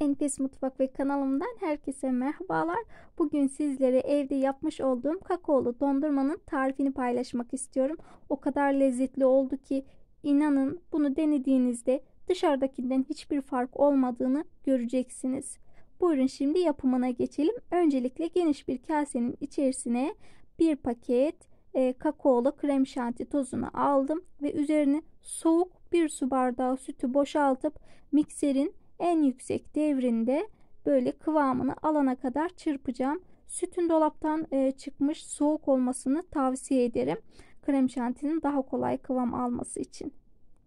Enfes Mutfak ve kanalımdan herkese merhabalar. Bugün sizlere evde yapmış olduğum kakaolu dondurmanın tarifini paylaşmak istiyorum. O kadar lezzetli oldu ki inanın bunu denediğinizde dışarıdakinden hiçbir fark olmadığını göreceksiniz. Buyurun şimdi yapımına geçelim. Öncelikle geniş bir kasenin içerisine bir paket e, kakaolu krem şanti tozunu aldım ve üzerine soğuk bir su bardağı sütü boşaltıp mikserin en yüksek devrinde böyle kıvamını alana kadar çırpacağım. Sütün dolaptan e, çıkmış soğuk olmasını tavsiye ederim. Krem şantinin daha kolay kıvam alması için.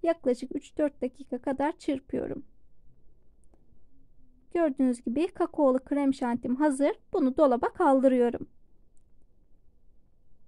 Yaklaşık 3-4 dakika kadar çırpıyorum. Gördüğünüz gibi kakaolu krem şantim hazır. Bunu dolaba kaldırıyorum.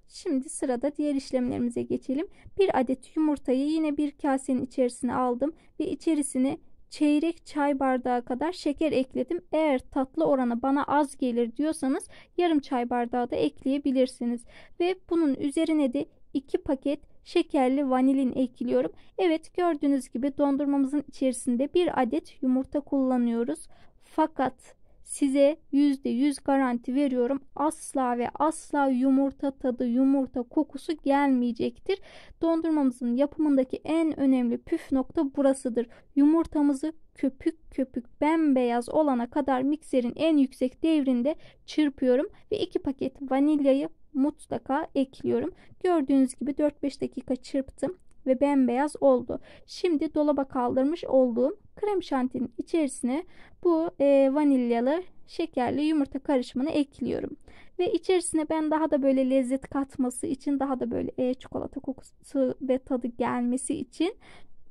Şimdi sırada diğer işlemlerimize geçelim. Bir adet yumurtayı yine bir kasenin içerisine aldım ve içerisine çeyrek çay bardağı kadar şeker ekledim. Eğer tatlı oranı bana az gelir diyorsanız yarım çay bardağı da ekleyebilirsiniz. Ve bunun üzerine de 2 paket şekerli vanilin ekliyorum. Evet gördüğünüz gibi dondurmamızın içerisinde bir adet yumurta kullanıyoruz. Fakat size %100 garanti veriyorum asla ve asla yumurta tadı yumurta kokusu gelmeyecektir. Dondurmamızın yapımındaki en önemli püf nokta burasıdır. Yumurtamızı köpük köpük bembeyaz olana kadar mikserin en yüksek devrinde çırpıyorum ve 2 paket vanilyayı mutlaka ekliyorum. Gördüğünüz gibi 4-5 dakika çırptım ve bembeyaz oldu. Şimdi dolaba kaldırmış olduğum krem şantinin içerisine bu e, vanilyalı şekerli yumurta karışımını ekliyorum. Ve içerisine ben daha da böyle lezzet katması için daha da böyle e, çikolata kokusu ve tadı gelmesi için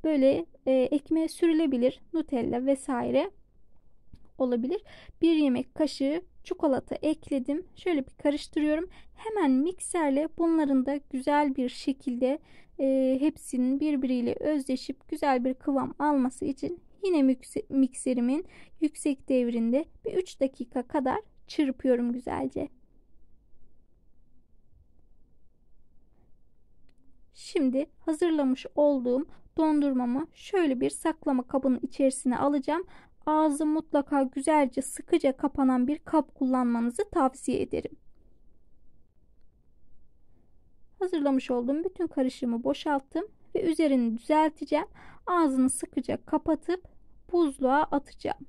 böyle e, ekmeğe sürülebilir Nutella vesaire olabilir. Bir yemek kaşığı çikolata ekledim. Şöyle bir karıştırıyorum. Hemen mikserle bunların da güzel bir şekilde e, hepsinin birbiriyle özleşip güzel bir kıvam alması için yine mikserimin yüksek devrinde bir 3 dakika kadar çırpıyorum güzelce. Şimdi hazırlamış olduğum dondurmamı şöyle bir saklama kabının içerisine alacağım. Ağzı mutlaka güzelce sıkıca kapanan bir kap kullanmanızı tavsiye ederim. Hazırlamış olduğum bütün karışımı boşalttım ve üzerini düzelteceğim. Ağzını sıkıca kapatıp buzluğa atacağım.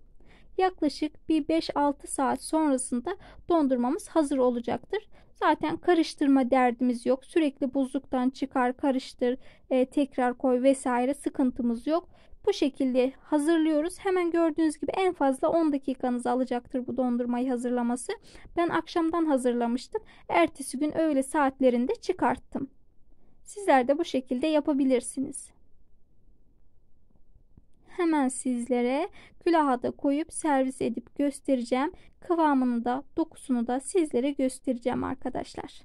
Yaklaşık bir 5-6 saat sonrasında dondurmamız hazır olacaktır. Zaten karıştırma derdimiz yok. Sürekli buzluktan çıkar, karıştır, e, tekrar koy vesaire sıkıntımız yok. Bu şekilde hazırlıyoruz. Hemen gördüğünüz gibi en fazla 10 dakikanızı alacaktır bu dondurmayı hazırlaması. Ben akşamdan hazırlamıştım. Ertesi gün öğle saatlerinde çıkarttım. Sizler de bu şekilde yapabilirsiniz. Hemen sizlere külaha da koyup servis edip göstereceğim. Kıvamını da dokusunu da sizlere göstereceğim arkadaşlar.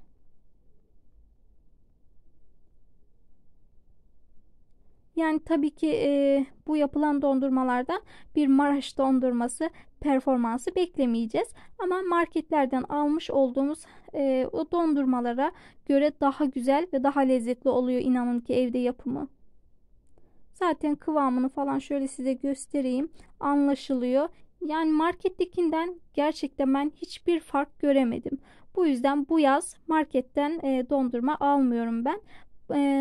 Yani tabii ki e, bu yapılan dondurmalardan bir Maraş dondurması performansı beklemeyeceğiz. Ama marketlerden almış olduğumuz e, o dondurmalara göre daha güzel ve daha lezzetli oluyor inanın ki evde yapımı. Zaten kıvamını falan şöyle size göstereyim. Anlaşılıyor. Yani markettekinden gerçekten ben hiçbir fark göremedim. Bu yüzden bu yaz marketten e, dondurma almıyorum ben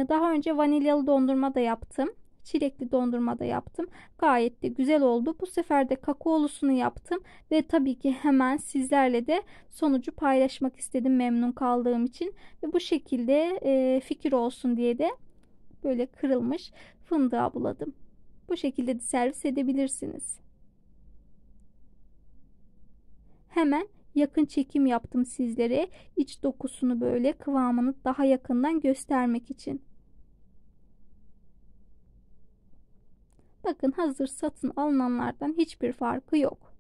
daha önce vanilyalı dondurma da yaptım. Çilekli dondurma da yaptım. Gayet de güzel oldu. Bu sefer de kakaolusunu yaptım. Ve tabii ki hemen sizlerle de sonucu paylaşmak istedim memnun kaldığım için. Ve bu şekilde fikir olsun diye de böyle kırılmış fındığa buladım. Bu şekilde de servis edebilirsiniz. Hemen yakın çekim yaptım sizlere iç dokusunu böyle kıvamını daha yakından göstermek için. Bakın hazır satın alınanlardan hiçbir farkı yok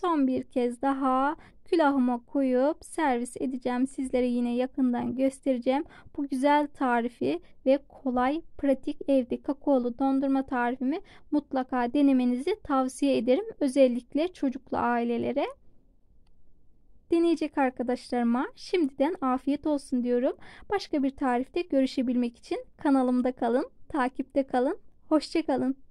son bir kez daha külahıma koyup servis edeceğim. Sizlere yine yakından göstereceğim. Bu güzel tarifi ve kolay pratik evde kakaolu dondurma tarifimi mutlaka denemenizi tavsiye ederim. Özellikle çocuklu ailelere. Deneyecek arkadaşlarıma şimdiden afiyet olsun diyorum. Başka bir tarifte görüşebilmek için kanalımda kalın, takipte kalın. Hoşçakalın.